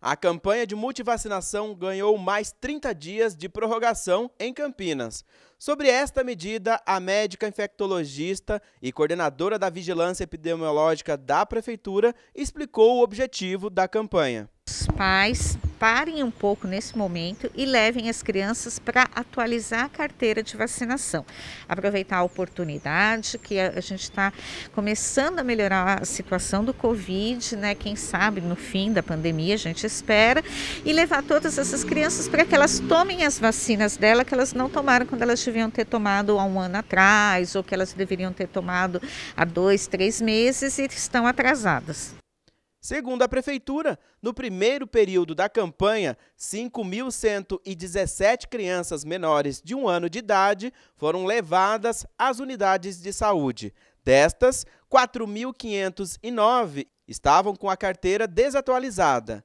A campanha de multivacinação ganhou mais 30 dias de prorrogação em Campinas. Sobre esta medida, a médica infectologista e coordenadora da vigilância epidemiológica da Prefeitura explicou o objetivo da campanha. Os pais parem um pouco nesse momento e levem as crianças para atualizar a carteira de vacinação. Aproveitar a oportunidade que a, gente está começando a melhorar a situação do Covid, né? Quem sabe no fim da pandemia a gente espera e levar todas essas crianças para que elas tomem as vacinas dela que elas não tomaram quando elas deviam ter tomado há um ano atrás ou que elas deveriam ter tomado há dois, três meses e estão atrasadas. Segundo a Prefeitura, no primeiro período da campanha, 5.117 crianças menores de um ano de idade foram levadas às unidades de saúde. Destas, 4.509 estavam com a carteira desatualizada.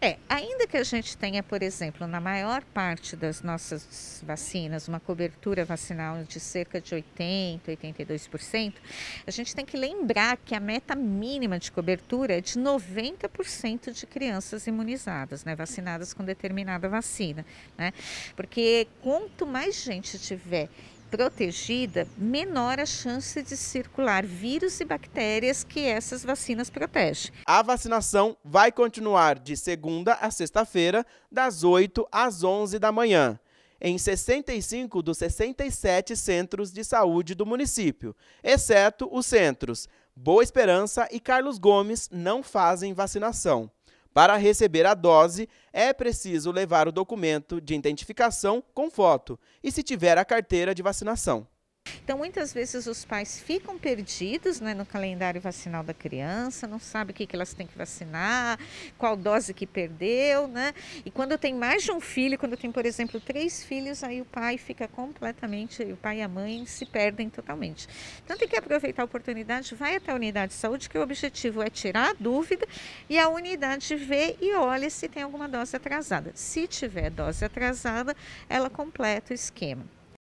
É, ainda que a gente tenha, por exemplo, na maior parte das nossas vacinas, uma cobertura vacinal de cerca de 80%, 82%, a gente tem que lembrar que a meta mínima de cobertura é de 90% de crianças imunizadas, né, vacinadas com determinada vacina, né? Porque quanto mais gente tiver protegida, menor a chance de circular vírus e bactérias que essas vacinas protegem. A vacinação vai continuar de segunda a sexta-feira, das 8 às 11 da manhã em 65 dos 67 centros de saúde do município, exceto os centros Boa Esperança e Carlos Gomes não fazem vacinação. Para receber a dose, é preciso levar o documento de identificação com foto e se tiver a carteira de vacinação. Então, muitas vezes os pais ficam perdidos né, no calendário vacinal da criança, não sabe o que, que elas têm que vacinar, qual dose que perdeu, né? E quando tem mais de um filho, quando tem, por exemplo, três filhos, aí o pai fica completamente, o pai e a mãe se perdem totalmente. Então, tem que aproveitar a oportunidade, vai até a unidade de saúde, que o objetivo é tirar a dúvida e a unidade vê e olha se tem alguma dose atrasada. Se tiver dose atrasada, ela completa o esquema.